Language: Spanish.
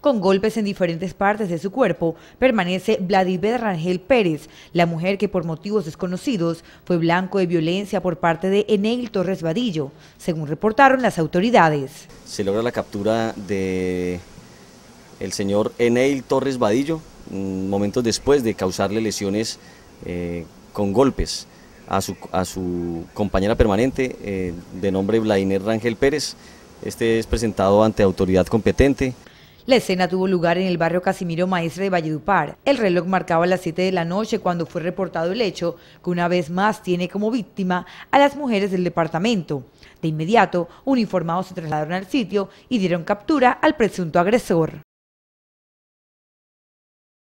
Con golpes en diferentes partes de su cuerpo, permanece Vladimir Rangel Pérez, la mujer que por motivos desconocidos fue blanco de violencia por parte de Eneil Torres Vadillo, según reportaron las autoridades. Se logra la captura de el señor Eneil Torres Vadillo, mm, momentos después de causarle lesiones eh, con golpes a su, a su compañera permanente eh, de nombre Vladimir Rangel Pérez. Este es presentado ante autoridad competente. La escena tuvo lugar en el barrio Casimiro Maestre de Valledupar. El reloj marcaba las 7 de la noche cuando fue reportado el hecho, que una vez más tiene como víctima a las mujeres del departamento. De inmediato, uniformados se trasladaron al sitio y dieron captura al presunto agresor.